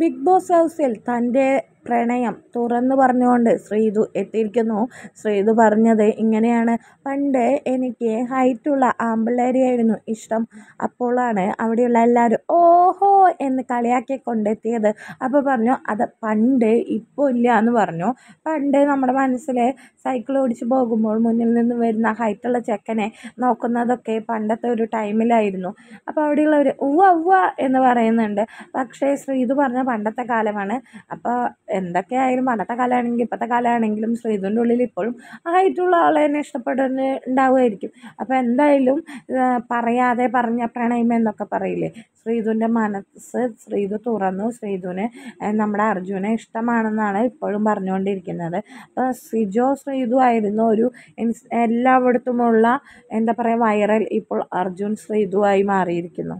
big boss ഹൗസിൽ തൻ്റെ പ്രണയം തുറന്നു പറഞ്ഞുകൊണ്ട് ശ്രീതു എത്തിയിരിക്കുന്നു ശ്രീതു പറഞ്ഞത് ഇങ്ങനെയാണ് പണ്ട് എനിക്ക് ഹൈറ്റുള്ള ആമ്പിള്ളേരെയായിരുന്നു ഇഷ്ടം അപ്പോളാണ് അവിടെയുള്ള എല്ലാവരും ഓഹോ എന്ന് കളിയാക്കി കൊണ്ടെത്തിയത് അപ്പോൾ പറഞ്ഞു അത് പണ്ട് ഇപ്പോൾ ഇല്ല എന്ന് പറഞ്ഞു പണ്ട് നമ്മുടെ മനസ്സിൽ സൈക്കിൾ ഓടിച്ചു പോകുമ്പോൾ മുന്നിൽ നിന്ന് വരുന്ന ഹൈറ്റുള്ള ചെക്കനെ നോക്കുന്നതൊക്കെ പണ്ടത്തെ ഒരു ടൈമിലായിരുന്നു അപ്പോൾ അവിടെയുള്ളവർ ഉവ്വ ഉവ്വ എന്ന് പറയുന്നുണ്ട് പക്ഷേ ശ്രീതു പറഞ്ഞ പണ്ടത്തെ കാലമാണ് അപ്പോൾ എന്തൊക്കെയായാലും പണ്ടത്തെ കാലമാണെങ്കിലും ഇപ്പോഴത്തെ കാലമാണെങ്കിലും ശ്രീധുവിൻ്റെ ഉള്ളിൽ ഇപ്പോഴും ആയിട്ടുള്ള ആളെ തന്നെ ഇഷ്ടപ്പെടുന്ന ഉണ്ടാവുമായിരിക്കും അപ്പോൾ എന്തായാലും പറയാതെ പറഞ്ഞ പ്രണയം എന്നൊക്കെ പറയില്ലേ ശ്രീധുവിൻ്റെ മനസ്സ് ശ്രീധു തുറന്നു ശ്രീധുവിന് നമ്മുടെ അർജുനെ ഇഷ്ടമാണെന്നാണ് ഇപ്പോഴും പറഞ്ഞുകൊണ്ടിരിക്കുന്നത് അപ്പോൾ സിജോ ശ്രീധു ആയിരുന്നു ഒരു എല്ലായിടത്തുമുള്ള എന്താ പറയുക വൈറൽ ഇപ്പോൾ അർജുൻ ശ്രീധുവായി മാറിയിരിക്കുന്നു